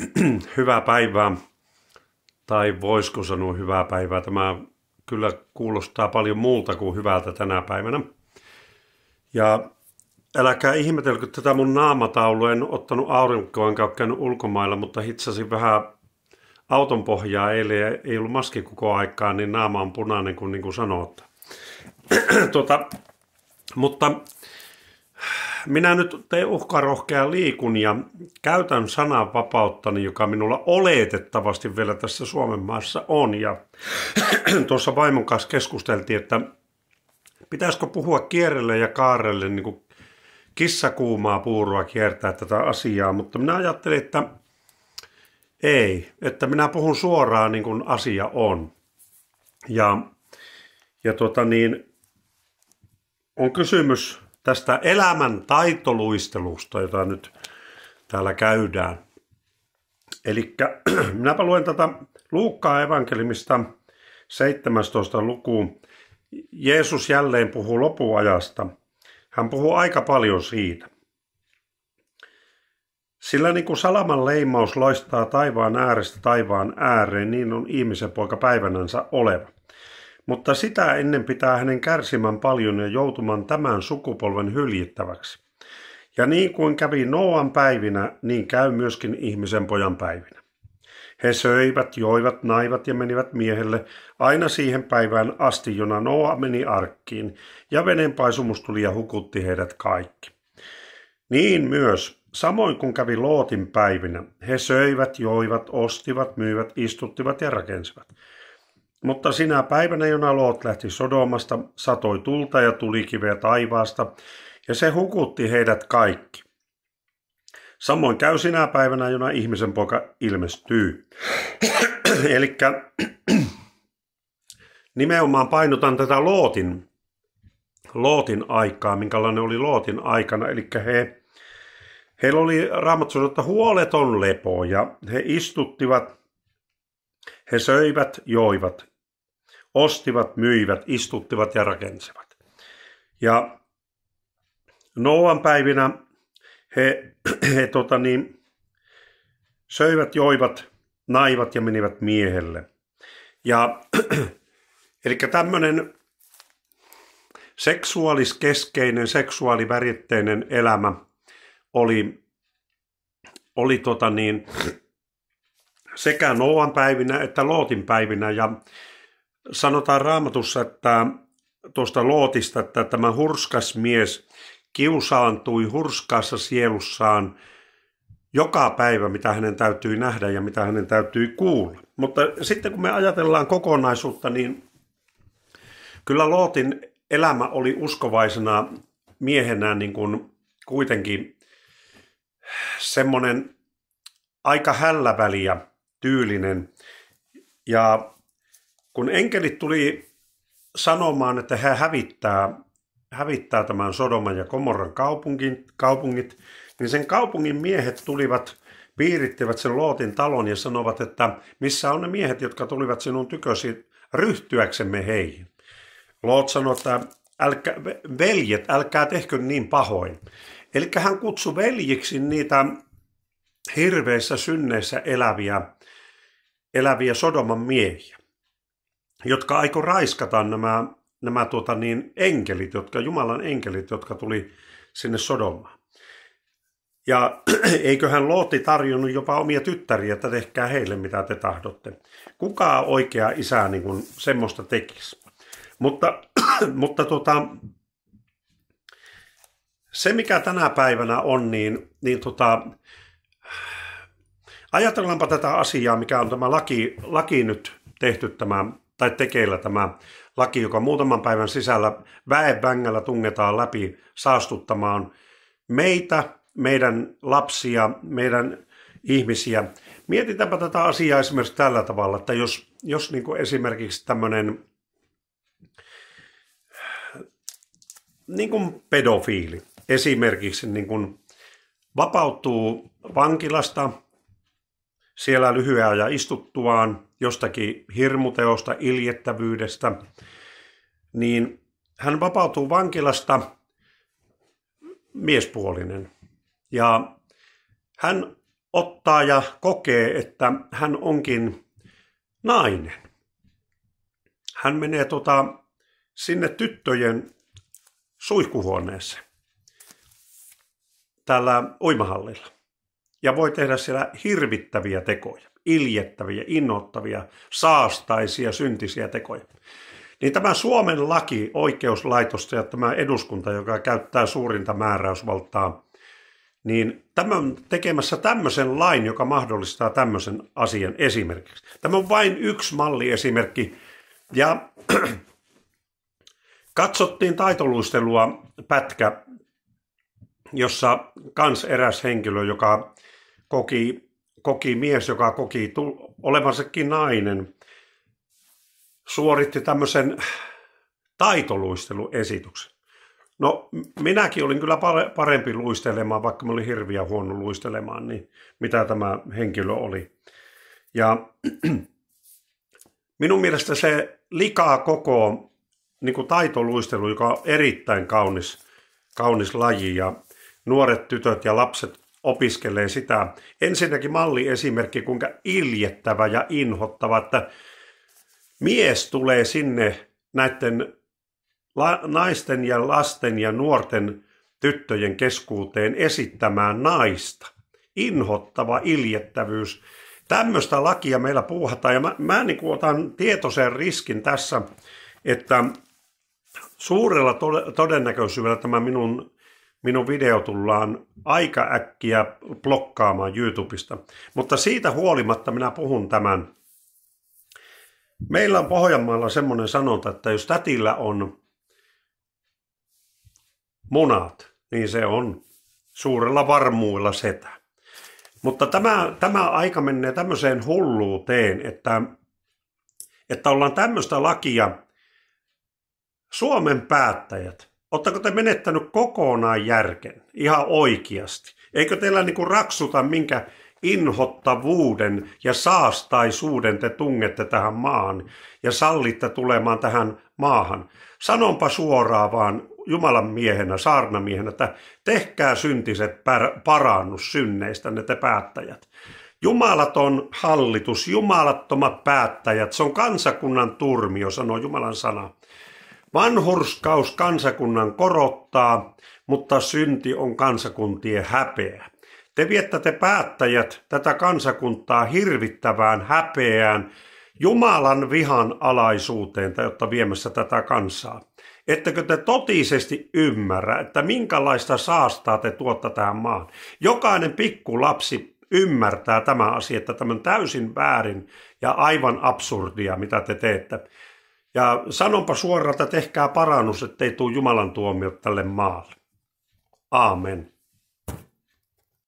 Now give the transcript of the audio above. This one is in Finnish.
hyvää päivää, tai voisiko sanoa hyvää päivää. Tämä kyllä kuulostaa paljon muulta kuin hyvältä tänä päivänä. Ja äläkää ihmetelkö tätä mun naamataulua, en ottanut aurinkoa, enkä ole käynyt ulkomailla, mutta hitsasin vähän auton pohjaa eilen, ei ollut maski koko aikaa, niin naama on punainen, kuin, niin kuin sanotaan. tuota, mutta minä nyt te uhkarohkea liikun ja käytän sananvapauttani, joka minulla oletettavasti vielä tässä Suomen maassa on. Ja tuossa vaimon kanssa keskusteltiin, että pitäisikö puhua kierrelle ja kaarelle niin kuin kissakuumaa puuroa kiertää tätä asiaa, mutta minä ajattelin, että ei, että minä puhun suoraan niin kuin asia on. Ja, ja tota niin, on kysymys tästä elämän taitoluistelusta, jota nyt täällä käydään. Eli minäpä luen tätä Luukkaa evankelimista 17. lukuun. Jeesus jälleen puhuu lopuajasta. Hän puhuu aika paljon siitä. Sillä niin kuin salaman leimaus loistaa taivaan äärestä taivaan ääreen, niin on ihmisen poika päivänänsä oleva mutta sitä ennen pitää hänen kärsimään paljon ja joutumaan tämän sukupolven hyljittäväksi. Ja niin kuin kävi Noan päivinä, niin käy myöskin ihmisen pojan päivinä. He söivät, joivat, naivat ja menivät miehelle aina siihen päivään asti, jona Noa meni arkkiin, ja veden tuli ja hukutti heidät kaikki. Niin myös, samoin kuin kävi Lootin päivinä, he söivät, joivat, ostivat, myivät, istuttivat ja rakensivat. Mutta sinä päivänä, jona Loot lähti Sodomasta, satoi tulta ja tulikiveä taivaasta, ja se hukutti heidät kaikki. Samoin käy sinä päivänä, jona ihmisen poika ilmestyy. Eli nimenomaan painotan tätä Lootin, Lootin aikaa, minkälainen oli Lootin aikana. Eli he, heillä oli raamattu huoleton lepo ja he istuttivat, he söivät, joivat ostivat, myivät, istuttivat ja rakensivat. Ja Noan päivinä he, he tota niin, söivät, joivat, naivat ja menivät miehelle. Ja eli tämmöinen seksuaaliskeskeinen, seksuaaliväritteinen elämä oli, oli tota niin, sekä Noan päivinä että Lootin päivinä. Ja Sanotaan raamatussa, että tuosta Lootista, että tämä hurskas mies kiusaantui hurskaassa sielussaan joka päivä, mitä hänen täytyy nähdä ja mitä hänen täytyy kuulla. Mutta sitten kun me ajatellaan kokonaisuutta, niin kyllä Lootin elämä oli uskovaisena miehenä niin kuin kuitenkin semmoinen aika hälläväliä tyylinen. Ja kun enkelit tuli sanomaan, että he hävittää, hävittää tämän Sodoman ja Komorran kaupungin, kaupungit, niin sen kaupungin miehet tulivat, piirittivät sen Lootin talon ja sanovat, että missä on ne miehet, jotka tulivat sinun tykösi ryhtyäksemme heihin. Loot sanoi, että älkää, veljet, älkää tehkö niin pahoin. Eli hän kutsui veljiksi niitä hirveissä synneissä eläviä, eläviä Sodoman miehiä jotka aiko raiskata nämä, nämä tuota niin, enkelit, jotka, Jumalan enkelit, jotka tuli sinne Sodomaan. Ja eiköhän Looti tarjonnut jopa omia tyttäriä, että tehkää heille mitä te tahdotte. Kuka oikea isä niin kuin semmoista tekisi? Mutta, mutta tota, se mikä tänä päivänä on, niin, niin tota, ajatellaanpa tätä asiaa, mikä on tämä laki, laki nyt tehty tämä tai tekeillä tämä laki, joka muutaman päivän sisällä väenvängällä tungetaan läpi saastuttamaan meitä, meidän lapsia, meidän ihmisiä. Mietitäänpä tätä asiaa esimerkiksi tällä tavalla, että jos, jos niin kuin esimerkiksi tämmöinen niin kuin pedofiili esimerkiksi niin kuin vapautuu vankilasta siellä lyhyen ajan istuttuaan – jostakin hirmuteosta, iljettävyydestä, niin hän vapautuu vankilasta miespuolinen. Ja hän ottaa ja kokee, että hän onkin nainen. Hän menee tota, sinne tyttöjen suihkuhuoneeseen täällä uimahallilla ja voi tehdä siellä hirvittäviä tekoja iljettäviä, innoittavia, saastaisia, syntisiä tekoja. Niin tämä Suomen laki oikeuslaitosta ja tämä eduskunta, joka käyttää suurinta määräysvaltaa, niin tämä on tekemässä tämmöisen lain, joka mahdollistaa tämmöisen asian esimerkiksi. Tämä on vain yksi malliesimerkki. Ja katsottiin taitoluistelua pätkä, jossa kans eräs henkilö, joka koki koki mies, joka koki olevansakin nainen, suoritti tämmöisen taitoluisteluesityksen. No minäkin olin kyllä parempi luistelemaan, vaikka mä olin hirviä huono luistelemaan, niin mitä tämä henkilö oli. Ja minun mielestä se likaa koko niin kuin taitoluistelu, joka on erittäin kaunis, kaunis laji ja nuoret tytöt ja lapset opiskelee sitä. Ensinnäkin malliesimerkki, kuinka iljettävä ja inhottava, että mies tulee sinne näiden la- naisten ja lasten ja nuorten tyttöjen keskuuteen esittämään naista. Inhottava iljettävyys. Tämmöistä lakia meillä puuhataan ja mä, mä niin otan tietoisen riskin tässä, että suurella todennäköisyydellä tämä minun minun video tullaan aika äkkiä blokkaamaan YouTubesta. Mutta siitä huolimatta minä puhun tämän. Meillä on Pohjanmaalla semmoinen sanonta, että jos tätillä on munat, niin se on suurella varmuudella setä. Mutta tämä, tämä aika menee tämmöiseen hulluuteen, että, että ollaan tämmöistä lakia Suomen päättäjät Oletteko te menettänyt kokonaan järken ihan oikeasti? Eikö teillä niin kuin raksuta minkä inhottavuuden ja saastaisuuden te tungette tähän maahan ja sallitte tulemaan tähän maahan? Sanonpa suoraan vaan Jumalan miehenä, saarnamiehenä, että tehkää syntiset parannus synneistä ne te päättäjät. Jumalaton hallitus, jumalattomat päättäjät, se on kansakunnan turmio, sanoo Jumalan sana. Vanhurskaus kansakunnan korottaa, mutta synti on kansakuntien häpeä. Te viettäte päättäjät tätä kansakuntaa hirvittävään häpeään, Jumalan vihan alaisuuteen tai jotta viemässä tätä kansaa. Ettekö te totisesti ymmärrä, että minkälaista saastaa te tuotta tähän maan? Jokainen pikkulapsi ymmärtää tämä asia, että tämä on täysin väärin ja aivan absurdia, mitä te teette. Ja sanonpa että tehkää parannus, ettei tule Jumalan tuomio tälle maalle. Aamen.